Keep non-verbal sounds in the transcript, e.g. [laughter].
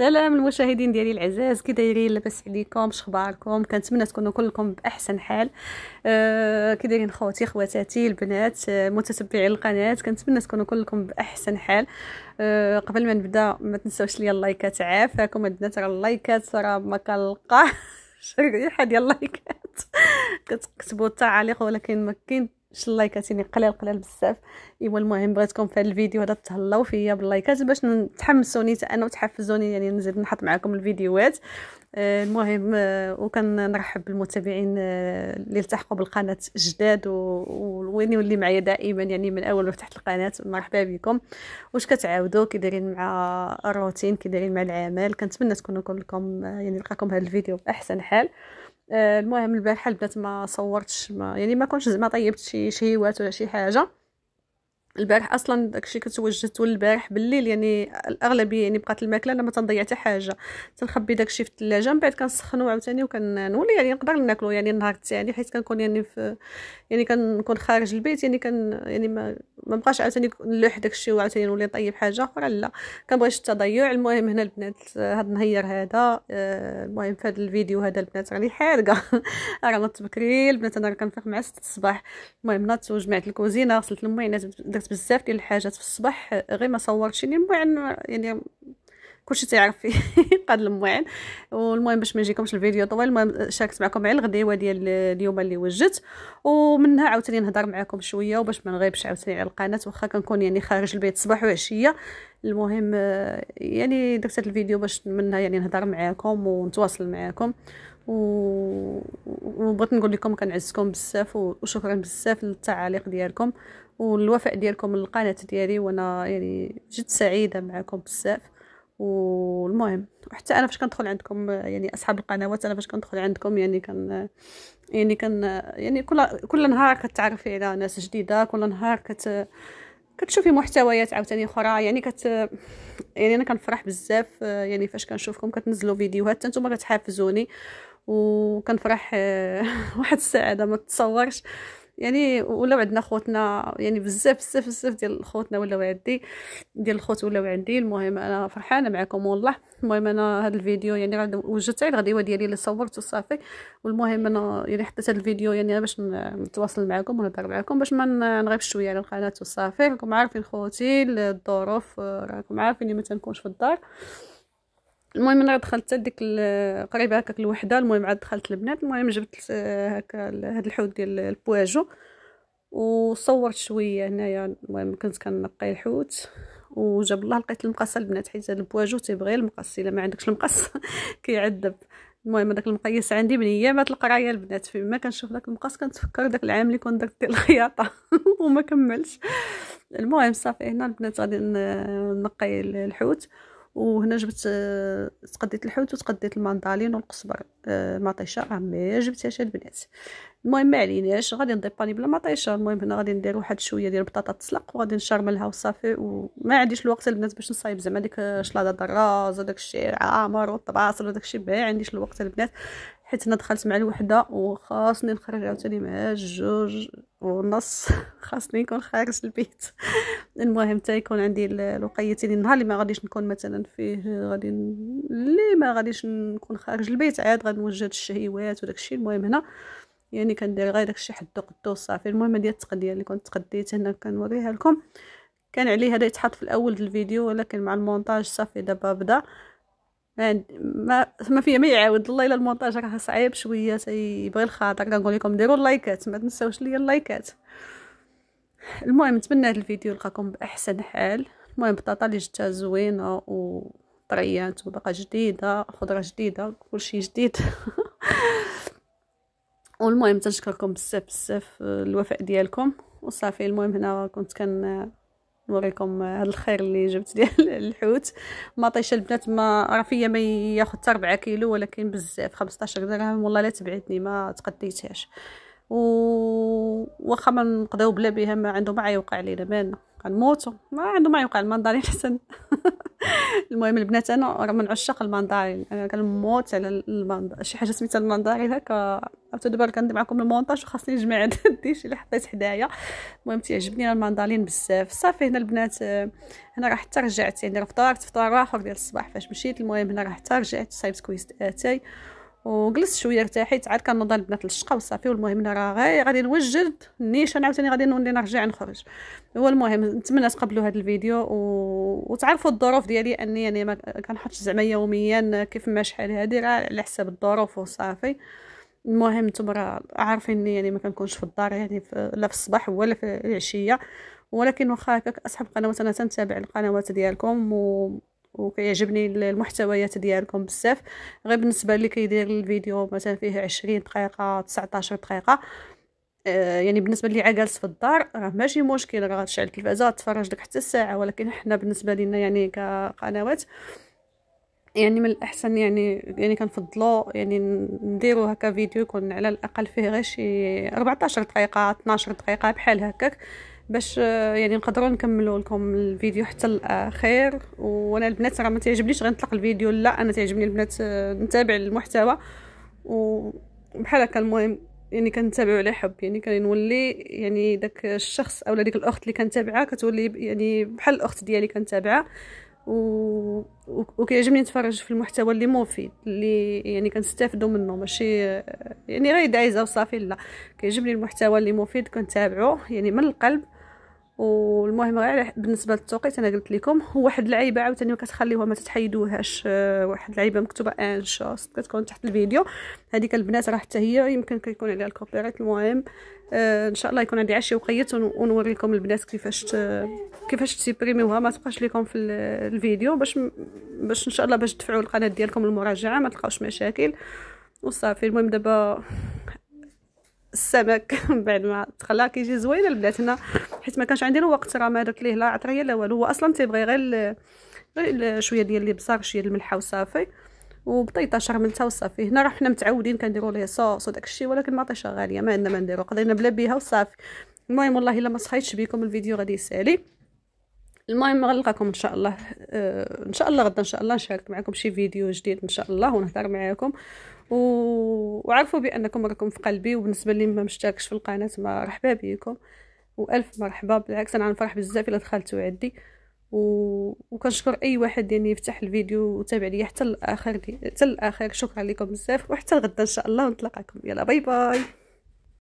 سلام المشاهدين ديالي العزاز كي دايرين لاباس عليكم شخباركم كنتمنى تكونوا كلكم باحسن حال آه، كي دايرين خوتي خواتاتي البنات آه، متتبعين القناه كنتمنى تكونوا كلكم باحسن حال آه، قبل ما نبدا ما تنساوش ليا اللايكات عافاكم البنات راه اللايكات راه ما كنلقاش الريحه [laughs] ديال اللايكات كتكتبوا التعاليق ولكن ما كاين اللايكاتيني قليل قليل بزاف ايوا المهم بغيتكم في هذا الفيديو هذا تهلاو فيا باللايكات باش تحمسوني حتى انا وتحفزوني يعني نزيد نحط معكم الفيديوهات آه، المهم آه، وكنرحب بالمتابعين آه، اللي التحقوا بالقناه جداد وين واللي معايا دائما يعني من اول ما فتحت القناه مرحبا بكم واش كتعاودوا كي دايرين مع الروتين كي دايرين مع العمل كنتمنى تكونوا كلكم يعني نلقاكم هذا الفيديو باحسن حال آه، المهم البارحه البنات ما صورتش ما يعني ما كنتش زعما طيبت شي شهيوات ولا شي حاجه البارح اصلا داكشي كنت وجهته البارح بالليل يعني الاغلبيه يعني بقات الماكله انا ما تنضيع حتى حاجه تنخبي داكشي في الثلاجه من بعد كنسخنو عاوتاني وكنولي يعني نقدر ناكلو يعني النهار الثاني حيت كنكون يعني في يعني كنكون خارج البيت يعني كان يعني ما ما بقاش عاوتاني نلوح داكشي وعاوتاني نولي نطيب حاجه اخرى لا كنبغيش التضيع المهم هنا البنات هاد النهير هذا آه، المهم في هذا الفيديو هذا البنات راني حارقه راه نط بكري البنات انا كنفيق مع 6 الصباح المهم نوضت وجمعت الكوزينه غسلت المعينات درت بزاف ديال الحاجات في الصباح غير ما صورتش يعني المعن يعني كلشي تيعرف فيه [laughs] قاد المعن والمهم باش ما نجيكمش الفيديو طويل المهم شاركت معكم على الغديوه ديال اليوم اللي وجدت ومنها عاوتاني نهضر معكم شويه وباش ما نغيبش عاوتاني على القناه واخا كنكون يعني خارج البيت صباح وعشيه المهم يعني درت الفيديو باش منها يعني نهضر معاكم ونتواصل معاكم و... وبغيت نقول لكم كنعزكم بزاف وشكرا بزاف للتعاليق ديالكم والوفاء ديالكم للقناه ديالي وانا يعني جد سعيده معكم بزاف والمهم وحتى انا فاش كندخل عندكم يعني اصحاب القنوات انا فاش كندخل عندكم يعني كان يعني كان يعني كل كل نهار كتعرفي على ناس جديده كل نهار كت كتشوفي محتويات عاوتاني اخرى يعني كت يعني انا كنفرح بزاف يعني فاش كنشوفكم كتنزلوا فيديوهات نتوما كتحفزوني وكنفرح آه، [laughs] واحد السعاده ما تصورش يعني ولاو عندنا خوتنا يعني بزاف بزاف بزاف ديال خوتنا ولاو عندي ديال الخوت ولاو عندي المهم انا فرحانه معكم والله المهم انا هذا الفيديو يعني وجدت غير الغديوه ديالي اللي صورت وصافي والمهم انا يعني حطيت هذا الفيديو يعني باش نتواصل معكم ونهضر معكم باش ما نغيب شويه على القناه وصافي راكم عارفين خوتي الظروف راكم عارفين ما تنكونش في الدار المهم انا دخلت ديك قريبه هكاك الوحده المهم عاد دخلت البنات المهم جبت هكا هاد الحوت ديال البواجو وصورت شويه هنايا المهم كنت كنقي الحوت وجاب الله لقيت المقاس البنات حيت هاد البواجو تيبغي المقص الا ما عندكش المقص [laughs] كيعذب المهم داك المقيس عندي من ايامات القرايه البنات فيما كنشوف داك المقص كنتفكر داك العام اللي كنت درت الخياطه [laughs] وما كملش المهم صافي هنا البنات غادي نقي الحوت وهنا جبت آه، تقديت الحوت وتقديت المندالين والقزبر آه، مطيشه راه ما جبتهاش البنات المهم ما عليناش غادي باني بلا مطيشه المهم هنا غادي ندير واحد شويه ديال البطاطا تسلق وغادي نشرملها وصافي وما عنديش الوقت البنات باش نصايب زعما ديك الشلاضه الدراز وداك الشيء عامر والطباصل وداك الشيء ما عنديش الوقت البنات حيت انا دخلت مع الوحده وخاصني نخرج عاوتاني مع جوج ونص [laughs] خاصني نكون خارج البيت [laughs] المهم حتى يكون عندي الوقيه ديال النهار اللي ما غاديش نكون مثلا فيه غادي اللي ما غاديش نكون خارج البيت عاد غنوجد الشهيوات وداك الشيء المهم هنا يعني كندير غير داكشي حد قدو صافي المهم ديال التقديه اللي كنت تقديت هنا كنوريها لكم كان عليه هذا يتحط في الاول الفيديو ولكن مع المونتاج صافي دابا بدا ما ما فيا ما يعاود الله الا المونتاج راه صعيب شويه تيبغي الخاطر كنقول لكم ديروا اللايكات ما تنساوش ليا اللايكات المهم نتمنى هذا الفيديو يلقاكم باحسن حال المهم بطاطا اللي جاتها زوينه وطريات وباقا جديده خضره جديده كلشي جديد [laughs] والمهم تنشكركم بزاف بزاف الوفاء ديالكم وصافي المهم هنا كنت كن نوريكم هذا الخير اللي جبت [laughs] ديال الحوت مطيشه البنات ما راه ما ياخذ 4 كيلو ولكن بزاف 15 درهم والله لا تبعتني ما تقديتهاش و واخا ما نقضاو بلا بها ما عنده ما يوقع لينا مالنا كنموتو ما عنده ما يوقع المندارين [laughs] حسن المهم البنات انا راه من عشاق المندارين انا كنموت على المندرين شي حاجه سميتها المندارين هكا عرفتو دابا كندير معكم المونتاج وخاصني نجمع هاد [laughs] الديش اللي حطيت حدايا المهم تيعجبني المندارين بزاف صافي هنا البنات هنا آه، راه حتى رجعت يعني فطرت فطار اخر ديال الصباح فاش مشيت المهم هنا راه حتى رجعت صايبت كويس اتاي وجلست شويه ارتاحيت عاد كنوض البنات للشقه وصافي والمهم انا راه غير غادي نوجد النيشان عاوتاني غادي نولي نرجع نخرج هو المهم نتمنى تقبلوا هذا الفيديو و... وتعرفوا الظروف ديالي اني يعني ما كنحطش زعما يوميا كيف ما شحال هذه راه على حساب الظروف وصافي المهم نتوما راه اني يعني ما كنكونش في الدار يعني في... لا في الصباح ولا في العشيه ولكن واخا هكاك اصحاب القنوات انا تنتابع القنوات ديالكم و وكيعجبني المحتويات ديالكم بزاف غير بالنسبه اللي كيدير الفيديو مثلا فيه 20 دقيقه 19 دقيقه آه، يعني بالنسبه اللي عاجلس في الدار راه ماشي مشكل راه تشعل التلفازه تفرج لك حتى الساعه ولكن حنا بالنسبه لنا يعني كقنوات يعني من الاحسن يعني يعني كنفضلوا يعني نديرو هكا فيديو يكون على الاقل فيه غير شي 14 دقيقه 12 دقيقه بحال هكاك باش آه، يعني نقدروا نكملوا لكم الفيديو حتى الاخير وانا البنات راه ما تعجبنيش غنطلق الفيديو لا انا تعجبني البنات آه، نتابع المحتوى وبحال هكا المهم يعني كنتابعو على حب يعني كنولي يعني داك الشخص اولا ديك الاخت اللي كنتابعها كتولي يعني بحال الاخت ديالي كنتابعها و... وكيعجبني نتفرج في المحتوى اللي مفيد اللي يعني كنستافدوا منه ماشي آه، يعني غير دايزه وصافي لا كيعجبني المحتوى اللي مفيد كنتابعه يعني من القلب والمهم غير بالنسبه للتوقيت انا قلت لكم واحد العيبه عاوتاني كتخليوها ما تتحيدوهاش آه، واحد العيبه مكتوبه ان آه، شوس كتكون تحت الفيديو هذيك البنات راه حتى هي يمكن كيكون عليها الكوبيرايت المهم آه ان شاء الله يكون عندي عشيه وقيت ونوري لكم البنات كيفاش كيفاش تسيبريميوها ما تبقاش لكم في الفيديو باش باش ان شاء الله باش تدفعوا القناه ديالكم المراجعه ما تلقاوش مشاكل وصافي المهم دابا السمك [laughs] من بعد ما تخلاها كيجي زوين البنات هنا حيت ما كانش عندي الوقت راه ما درت ليه لا عطريه لا والو هو اصلا تيبغي غير غير شويه ديال الابزار شويه الملحه وصافي وبطيطه شرملتها وصافي هنا راه حنا متعودين كنديروا ليه صوص وداك الشيء ولكن مطيشه غاليه ما عندنا ما نديرو قضينا بلا بيها وصافي المهم والله الا ما صحيتش بكم الفيديو غادي يسالي المهم غنلقاكم ان شاء الله آه ان شاء الله غدا ان شاء الله نشارك معكم شي فيديو جديد ان شاء الله ونهضر معاكم وعرفوا بانكم راكم في قلبي وبالنسبه لي ما مشتركش في القناه مرحبا بكم والف مرحبا بالعكس انا نفرح بزاف الا دخلتوا عندي و... وكنشكر اي واحد يعني يفتح الفيديو وتابع ليا حتى الاخر دي... الاخر شكرا لكم بزاف وحتى غدا ان شاء الله ونتلاقاكم يلا باي باي